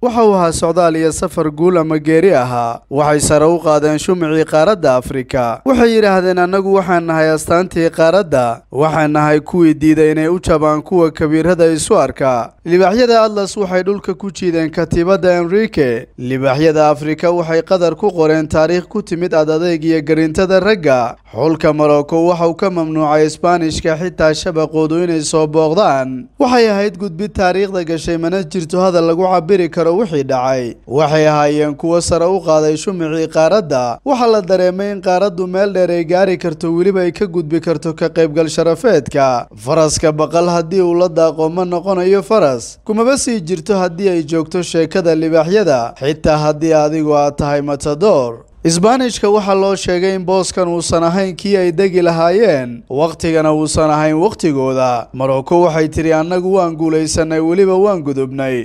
waxa uu ahaa socdaal iyo safar guul ama geeri ahaa waxay sare u qaadeen shumicii qaaradda afrika waxay yidhaahdeen annagu waxaan nahay astaantii qaaradda waxaan nahay kuwii diiday inay u jabaan kuwa kabiirada isu arka libaaxyada atlas waxay dhulka ku jiideen katiibadda enrique libaaxyada afrika waxay qadar ku qoreen taariikh ku timid adadayg iyo garintada ragga xulka morocco waxauu ka mamnuucay isbaanishka xitaa shabaqoodu inay soo booqdaan waxay ahayd gudbid taariikhda gashay mana jirto hadal lagu cabiri karo karo wixii dhacay waxay ahaayeen kuwo sare u qaaday shumicii qaaradda waxaa la dareemay in qaaraddu meel dheer ay gaari karto weliba ay ka gudbi karto ka qaybgal sharafeedka faraska baqal haddii uu la daaqo ma noqonayo faras kumaba sii jirto haddii ay joogto sheekada libaaxyada xitaa haddii adigu aad tahay matadoor isbaanishka waxaa loo sheegay in booskan uusan ahayn kii ay degi lahaayeen wakhtigana uusan ahayn wakhtigooda marocco waxay tidhi annagu waan guulaysannay weliba waan gudubnay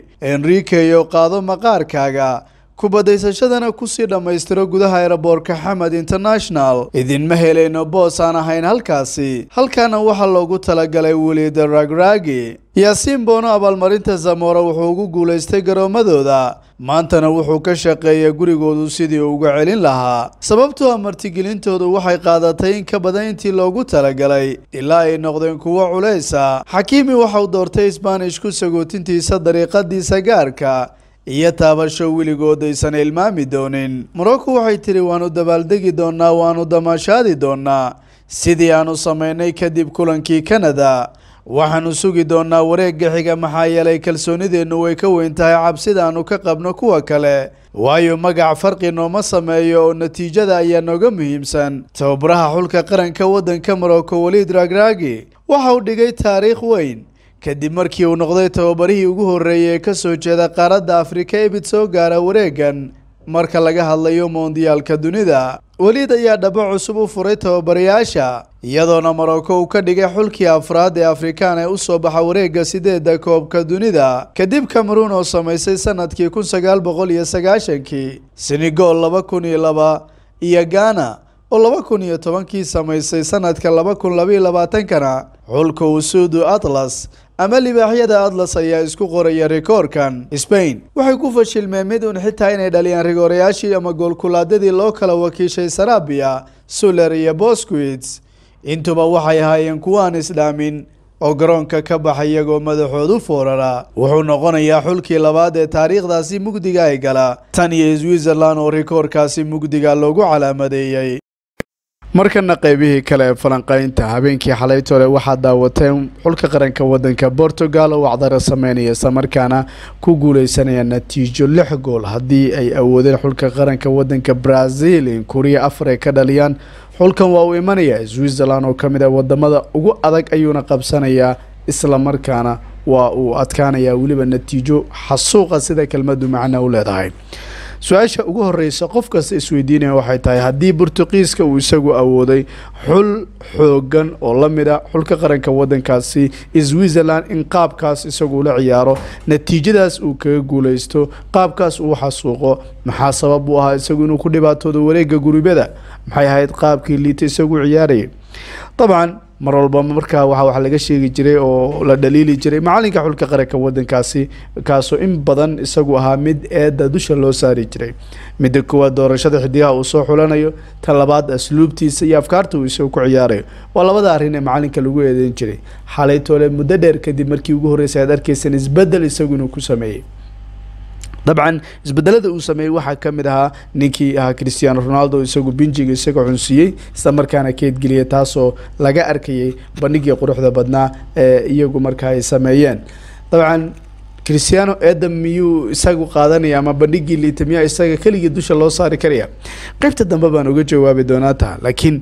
iyo qaado maqaarkaaga kubadaysashadana kusii dhammaystiro gudaha eraboorka xamed international idinma helayno boos aan ahayn halkaasi halkaana waxaa loogu talagalay weliida raagraagi yaasiin boono abaalmarinta zamoro wuxuu ugu guulaystay garoommadooda maantana wuxuu ka shaqeeyaa gurigoodu sidii uga celin lahaa sababtoo ah martigelintoodu waxay qaadatay in ka badan intii loogu talagalay ilaa ay noqdeen kuwo culaysa xakiimi waxau doortay isbaanish ku sagootintiisa dariiqadiisa gaarka iyo taabasho weligood aysan ilmaami doonin morocco waxay tidhi waannu dabaaldegi doonnaa waanu damaashaadi doonaa sidii aannu samaynay kadib kulankii canada waxaannu sugi doonnaa wareegga xiga maxaa yeelay kalsoonideennu way ka weyn tahay cabsidaannu ka qabno kuwa kale waayo magac farqi nooma sameeyo oo natiijada ayaa nooga muhiimsan tababaraha xulka qaranka waddanka morocco weliid ragraagi waxa uu dhigay taariikh weyn kadib markii uu noqday tababarihii ugu horreeyey ee ka soo jeeda qaaradda afrika ebid soo gaara wareegan marka laga hadlayo moondiyaalka dunida welid ayaa dhabo cusub u furay tababarayaasha iyadoona maroko uu ka dhigay xulkii afraad ee afrikaan ee u soo baxa wareegga sideedda koobka dunida kadib cameruun oo samaysay sanadkii kun sagaal boqol iyo sagaashankii senegal laba kun iyo laba iyo ghana oo laba kun iyo tobankii samaysay sanadka laba kun labaiyo labaatankana xulka usuudu atlas ama libaaxyada adlas ayaa isku qoraya rikoorkan sbain waxay ku fashilmeen mid un xitaa inay dhaliyaan rigoorayaashii ama goolkulaadadii loo kala wakiishay sarabia suler iyo bosquits intuba waxay ahaayeen kuwa aan isdhaamin oo garoonka ka baxa iyagoo madaxoodu foorara wuxuu noqonayaa xulkii labaad ee taariikhdaasi mugdiga ay gala tan iyo switzerland oo rikoorkaasi mugdiga loogu calaamadeeyey markana qeybihii kale ee falanqaynta habeenkii xalaytole waxaa daawateen xulka qaranka wadanka bortugal oo acdaro sameynaya islamarkaana ku guuleysanaya natiijo lix gool haddii ay awoodeen xulka qaranka wadanka brazil in kuriya afar ay ka dhaliyaan xulkan waa uu imanaya switzerland oo kamid ah wadamada ugu adag ayuuna qabsanayaa islamarkaana waa uu adkaanayaa weliba natiijo xasuuqa sida kelmadu macna u leedahay su-aasha ugu horeysa qof kasta isweydiinaya waxay tahay haddii bortuqiiska uu isagu awooday xul xoogan oo la mid ah xulka qaranka wadankaasi switzerland in qaabkaas isagu la ciyaaro natiijadaas uu kaga guuleysto qaabkaas uu xasuuqo maxaa sabab u ahaa isagu inuu ku dhibaatooda wareega gurubada maxay ahayd qaabkii liita isagu ciyaaraya dabcan mar walba markaa waxa wax laga sheegi jiray oo la dhaliili jiray macalinka xulka qaranka wadankaasi kaasoo in badan isagu ahaa mid eedda dusha loo saari jiray midda koowaad doorashada xidigaha uu soo xulanayo ta labaad asluubtiisa iyo afkaarta uu isagu ku ciyaarayo waa labada arrin ee macalinka lagu eedeyn jiray xalaytoole muddo dheer kadib markii ugu horreysay aad arkeysan isbeddel isagu inuu ku sameeyey dabcan isbedelada uu sameeyey waxaa ka mid ahaa ninkii ahaa christiaano ronaldo isagu binjiga isaga cunsiiyey isla markaana keedgeliyay taasoo laga arkayay bandhigii quruxda badnaa ee iyagu marka ay sameeyeen dabcan christiano edam miyuu isagu qaadanaya ama bandhigii liita miyaa isaga keligii dusha loo saari karaya qaybta dambe baan uga jawaabi doonaa taa laakiin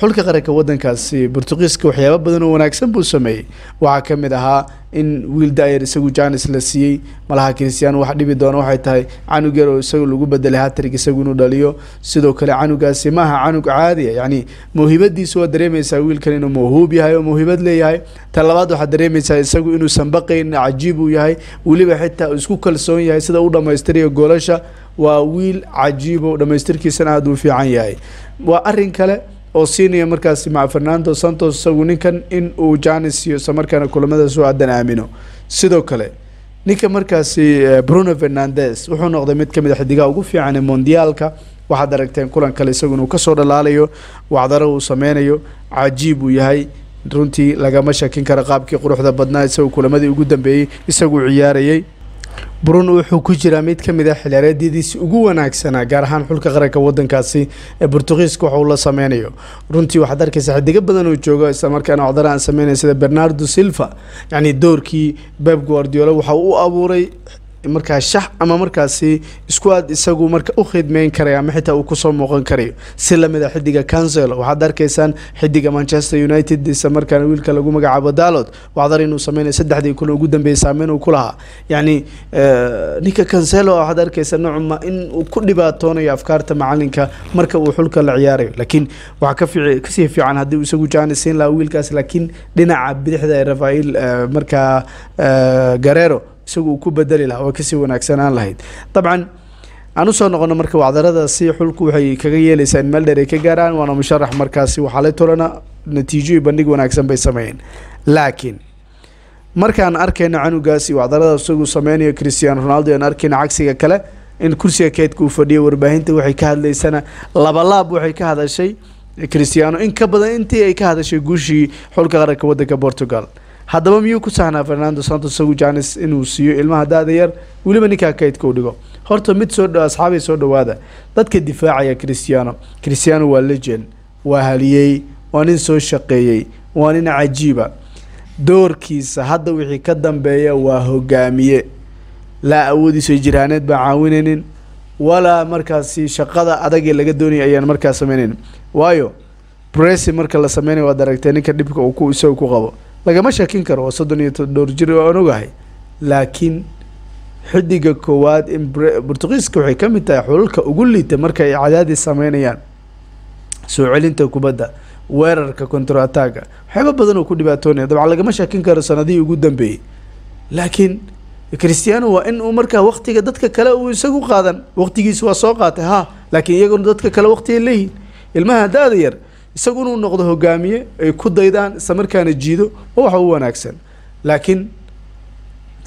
xulka qaranka wadankaasi bortuqiiska waxyaaba badan oo wanaagsan buu sameeyey waxaa kamid ahaa in wiil dayer isagu janis la siiyey malaha christian wax dhibi doona waxay tahay canug yar lagu bedelay hatrig isagu inuu dhaliyo sidoo kale canugaasi maaha canug caadiya yacni mawhibadiisa waa dareemaysaa wiilkan inuu mawhuub yahay oo mawhibad leeyahay ta labaad dareemaysaa isagu inuu sanbaqayn cajiib uu yahay weliba xitaa isku kalsoon yahay sida u dhamaystirayo goolasha waa wiil cajiib oo dhamaystirkiisana aada uu fiican yahay waa arin kale oo siinaya markaasi maca fernando santos isagu ninkan in uu janis iyo islamarkaana kulamadaas u adan aamino sidoo kale ninka markaasi eh, bruno fernandes wuxuu noqday mid kamid a ah xidigaha ugu fiican ee mondiyaalka waxaad aragteen kulan kale isagu inuu kasoo dhalaalayo wacdaro uu sameynayo cajiib uu yahay runtii lagama shakin karo qaabkii quruxda badnaa isagoo kulamadii ugu dambeeyey isaguu ciyaarayay burun wuxuu ku jiraa mid ka mid a ah xilciyaareedyadiisi ugu wanaagsanaa gaar ahaan xulka qaranka waddankaasi ee bortugiiska wax uu la sameynayo runtii waxaad arkaysaa xidigo badan uu jooga islamarkaana codara aan sameynaya sida bernardo silva yacnii doorkii beb guardiola waxa uu abuuray markaa shax ama markaasi isku isagu marka u khidmeyn karaya ama xitaa uu kusoo muuqan karayo si lamid a ah xidiga council waxaad arkaysaan xidiga manchester united isa markaana wiilka lagu magacaabo dalod waxdar inuu sameynay saddexdii kun ugu dambeeyay saameyn uu ku lahaa yacni eh, ninka kanselo waxaad arkaysaa noocuma in uu ku dhibaatoonayo afkaarta macalinka marka uu xulka la ciyaarayo laakiin waxaa kafiic kasii fiican haddii isagu jaani siin wiilkaas laakiin dhinaca bidixda ee rafail eh, markaa eh, isagu uu ku bedeli lahaa oo kasii wanaagsanaan lahayd dabcan aan usoo noqono marka wacdaradaasi xulku waxay kaga yeelaysaa in meel dheer ay ka gaaraan waana musharax markaasi waxaalay tolana natiijoi bandhig wanaagsan bay sameeyeen laakiin markaan arkayno canugaasi wacdarada isagu sameynayo christian ronaldo aan arkayno cagsiga kale in kursiga keedka uu fadhiyay warbaahinta waxay ka hadlaysana labalaab waxay ka hadashay christiano in ka badan intii ay ka hadashay guushii xulka qaranka wadanka portugal haddaba miyuu ku sahnaa fernando santos sagujanes inuu siiyo ilmaha da-da yar weliba ninkaa kaydka u dhigo horta mid soo dha asxaabay soo dhowaada dadka difaacaya christiano christiano waa legen waa haliyey waa nin soo shaqeeyey waa nin cajiiba doorkiisa hadda wixii ka dambeeya waa hogaamiye laa awoodiiso jirhaaneed baa caawinaynin walaa markaasi shaqada adagee laga doonaya ayaan markaa sameynaynin waayo bresi marka la sameynayo waad aragtee ninka dhibka uu ku isaga ku qabo lagama shakin karo oo soddon iyo dhowr jir aan ogahay laakiin xidiga koowaad in portugiiska waxay ka mid tahay xulalka ugu liita marka ay cadaadi sameynayaan soo celinta kubadda weerarka contor waxyaaba badan oo ku dhibaatoonaya ah. dabcan lagama shakin karo sanadihii ugu dambeeyey laakiin christiano waa in uu markaa waktiga dadka kale uu isagu qaadan waktigiisa waa soo qaatay ha laakiin iyaguna dadka kale waktiga leeyihin ilmaha da-da yar isagu inuu noqdo hogaamiye ay ku daydaan isla markaana jiido waa waxa u wanaagsan laakiin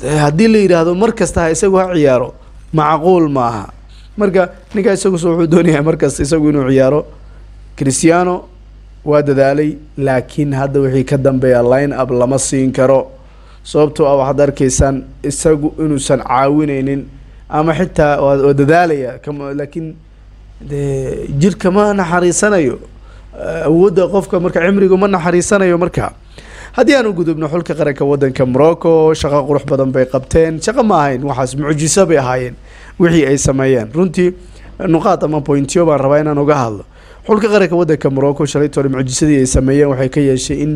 eh, haddii la yidhaahdo mar kasta ha isagu ha ciyaaro macquul ma aha marka ninkaa isagus wuxuu doonayahay markasta isagu inuu ciyaaro christiano waa dadaalay laakiin hadda wixii ka dambeeya line up lama siin karo sababtoo ah waxaad arkaysaan isagu inuusan caawinaynin ama xitaa waa dadaalaya laakiin jirka ma naxariisanayo awoodda qofka marka cimrigu ma naxariisanayo marka haddii aan u gudubno xulka qaranka wadanka morocco shaqo qurux badan bay qabteen shaqo ma ahayn waxaas mucjiso bay ahaayeen wixii ay sameeyeen runtii nuqaad ama pointyo baan rabaa inaan uga hadlo xulka qaranka wadanka morocco shalay hore mucjisadii ay sameeyeen waxay ka yeeshay in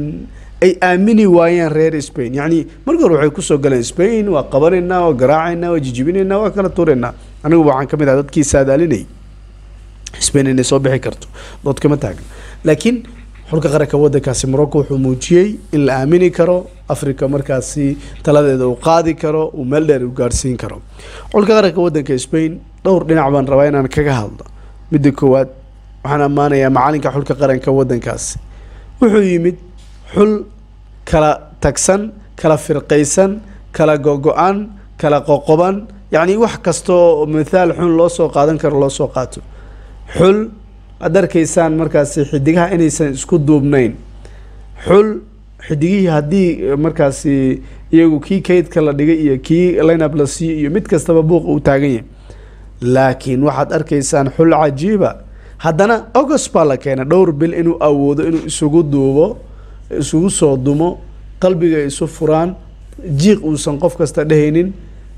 ay aamini waayeen reer spain yacni marka hore waxay kusoo galeen spain waa qabanaynaa waa garaacaynaa waa jijibinaynaa waa kala tuuraynaa anigu waxaan ka mid ah dadkii saadaalinay spain inay soo bixi karto dood kama taagna laakiin xulka qaranka wadankaasi morocco wuxuu muujiyey in la aamini karo africa markaasi taladeeda uu qaadi karo uu meel dheer u gaadhsiin karo xulka qaranka wadanka spain dhowr dhinac baan rabaa inaan kaga hadlo midda koowaad waxaan ammaanayaa macalinka xulka qaranka wadankaasi wuxuu yimid xul kala tagsan kala firqaysan kala gogo-an kala qoqoban yacni wax kastoo mithaal xun loo soo qaadan karo loo soo qaato xul aad arkaysaan markaasi xidigaha inaysan isku duubnayn xul xidigihii haddii markaasi iyagu kii kaydka la dhigay iyo kii linab la siiyo iyo mid kastaba buuq uu taagan yahay laakiin waxaad arkaysaan xul cajiiba haddana august baa la keena dhowr bil inuu awoodo inuu isugu duubo isugu soo dumo qalbiga isu furaan jiiq uusan qof kasta dhehaynin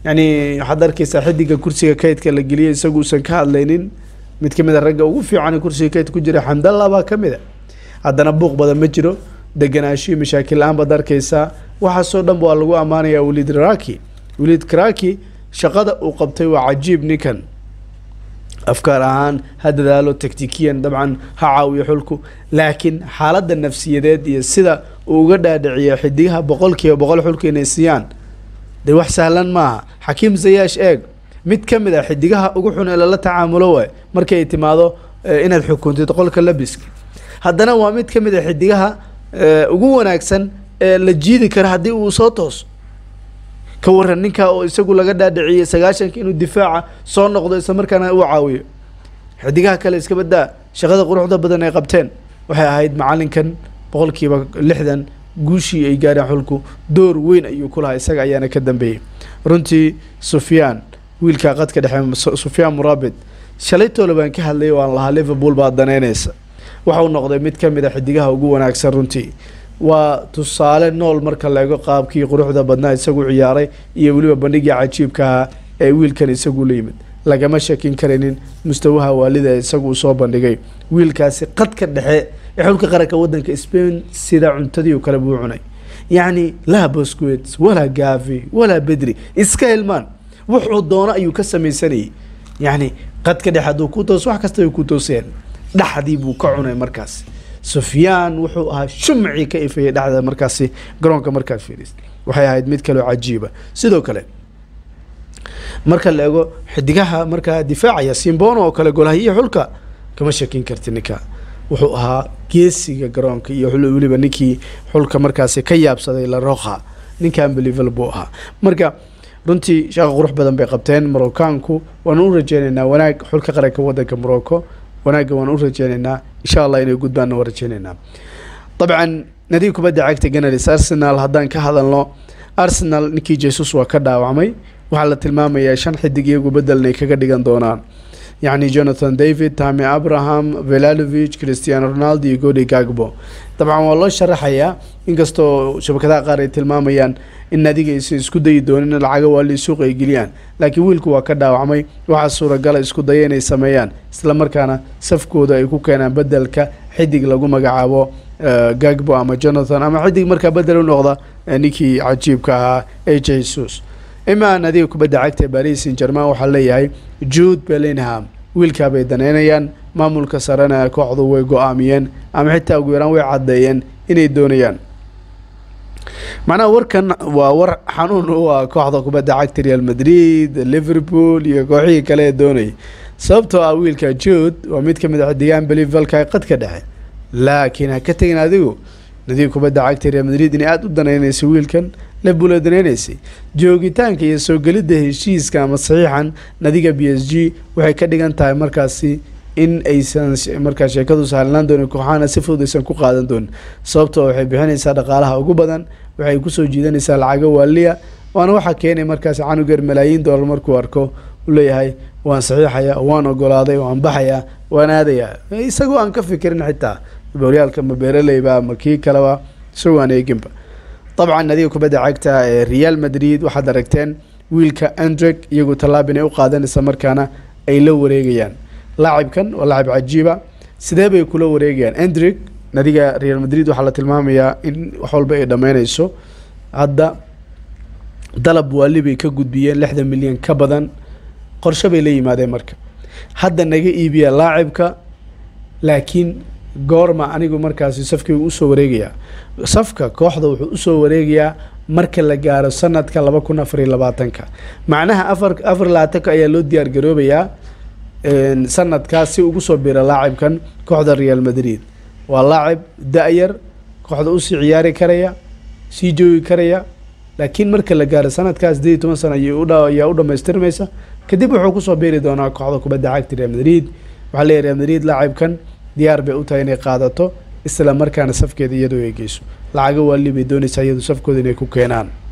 yacnii waxaad arkaysaa xidiga kursiga kaydka la geliyay isaga uusan ka hadlaynin mid ka kamida ragga ugu fiican kursiga kayd ku jira xandalla baa mida haddana buuq badan ma jiro deganaashiyo mashaakil la-aan baad arkaysaa waxaasoo dhan waa lagu ammaanayaa waliid raki waliid kraki shaqada uu qabtay waa cajiib ninkan afkaar ahaan ha dadaalo tactikiyan dabcan ha caawiyo xulku laakiin xaaladda nafsiyadeed iyo sida uu uga dhaadhiciyo xidigaha boqolkiiba boqol xulku inay siiyaan dee wax sahlan maaha xakiim zayaash eeg mid ka mid ah xidigaha ugu xun ee lala tacaamulo waay markay timaado eh, inaad xukuntid qolka labiska haddana waa mid ka mid a ah xidigaha eh, ugu wanaagsan ee la jiidi kara haddii uu soo tooso ka waran ninka oo isagu laga dhaadhiciyey sagaashanka inuu difaaca soo noqdo isla markaana uu caawiyo xidigaha kale iska baddaa shaqada quruxda badan ay qabteen waxay ahayd macalinkan boqolkiiba lixdan guushii ay gaareen xulku door weyn ayuu kulahaa isaga ayaana ka dambeeyey runtii sufyaan wiilka qadka dhexe sufyaan murabid shalaytoola baan ka hadlayay waan lahaa liverpool baa danaynaysa waxau noqday mid ka mid a ah xidigaha ugu wanaagsan runtii waa tusaale nool marka leego qaabkii quruxda badnaa isagu ciyaaray iyo weliba bandhigii cajiibkaha ah ee wiilkan isagu la yimid lagama shakin karaynin mustawaha waalida ee isagu u soo bandhigay wiilkaasi qadka dhexe ee xulka qaranka waddanka spain sida cuntadii oo kale buu cunay yacni laa bosquet walaa gaafi walaa bedri iska hilmaan wuxuu doono ayuu ka samaysanayay yani qadka dhex hadduu ku toos wax kasta ay ku tooseen dhexdii buu ka cunay markaas sufyaan wuxuu ahaa shumcii ka ifayay dhexda markaasi garoonka markaad fiirisa waxay ahayd mid kaleo cajiiba sidoo kale marka la ego xidigaha markaa difaacaya simbono oo kale golahyo xulka kama shakin karti ninka wuxuu ahaa geesiga garoonka iyo weliba ninkii xulka markaasi ka yaabsaday la roqa ninkan belival buu ahaa marka runtii shaqa qurux badan bay qabteen maroccaanku waan u rajeyneynaa wanaag xulka qaranka wadanka morocco wanaagga waan u rajeyneynaa insha allah inay gudbaanna waa rajeyneynaa dabcan nadiib kubadda cagta ganars arsenal haddaan ka hadalno arsenal ninkii jesus waa ka dhaawacmay waxaa la tilmaamayaa shan xidig iyagu bedelnay kaga dhigan doonaan yani jonathan david tami abraham velalovich christiano ronaldo iyo godi gagbo dabcan waa loo sharaxayaa inkastoo shabakadaha qaar ay tilmaamayaan in naadiga aysan isku dayi doonin lacaga waa li suuq ay geliyaan laakiin wiilku waa ka dhaawacmay waxaa suuragala isku daya inay sameeyaan islamarkaana safkooda ay ku keenaan bedelka xidig lagu magacaabo eh, gagbo ama jonathan ama xidig markaa bedel u noqda eh, ninkii cajiibka ahaa ee jesus imaa adiga kubadda cagta baris san german waxaa leeyahay jude bellingham wiilkaabay daneynayaan maamulka sarena kooxdu way go-aamiyeen ama xitaa ugu yaraan way caddeeyeen inay doonayaan macnaha warkan waa war xanuun u ah kooxda kubadda cagta real madrid liverpool iyo kooxihii kale ee doonayay sababtoo ah wiilka jude waa mid ka mid a ah xidigaan belivalka qadka dhexe laakiin ha ka tegin adigu nadiib kubadda cagta real madrid inay aada u danaynayso wiilkan la buuladanaenaysay joogitaanka iyo soo gelidda heshiiska ama saxiixan nadiga b s g waxay ka dhigan tahay markaasi in aysan markaa sheekadu sahlanaan doonin kooxaana si fudud aysan ku qaadan doonin sababtoo waxay bixinaysaa dhaqaalaha ugu badan waxay kusoo jiidanaysaa lacaga waaliya waana waxaa keenay markaas canugeer malaayiin doolar markuu arko u leeyahay waan saxiixaya waan ogolaaday waan baxaya waan aadayaa isagoo aan ka fikirin xitaa boolyaalka ma beeraleyba ama kii kaleba isagoo aan eeginba dabcan adiga kubadda cagta ee real madrid waxaad aragteen wiilka andreg iyagoo tallaab inay u qaadanaysa markaana ay la wareegayaan laacibkan waa laacib cajiiba sidee bay kula wareegayaan andreg adiga real madrid waxaa la tilmaamayaa in wax walba ay dhameyneyso hadda dalab waali bay ka gudbiyeen lixdan milyan ka badan qorsho bay la yimaadeen marka hadda naga iibiya laacibka laakiin goorma anigu markaasi safkii usoo wareegayaa safka kooxda wuxuu usoo wareegayaa marka la gaaro sanadka laba kun afariyo labaatanka macnaha afar afar labaatanka ayaa loo diyaargaroobayaa sanadkaas si ugu soo biira laacibkan kooxda real madrid waa laacib da-yar kooxda usii ciyaari karaya sii joogi karaya laakiin marka la gaaro sanadkaas sideed iyo toban sano ayaa u dhammaystirmaysa kadib wuxuu kusoo biiri doonaa kooxda kubadda cagta real madrid waxaa leeyahy real madrid laacibkan diyaar bay u tahay inay qaadato isla markaana safkeeda iyadoo ay eegeyso lacaga waallibay doonaysaa iyadu safkooda inay ku keenaan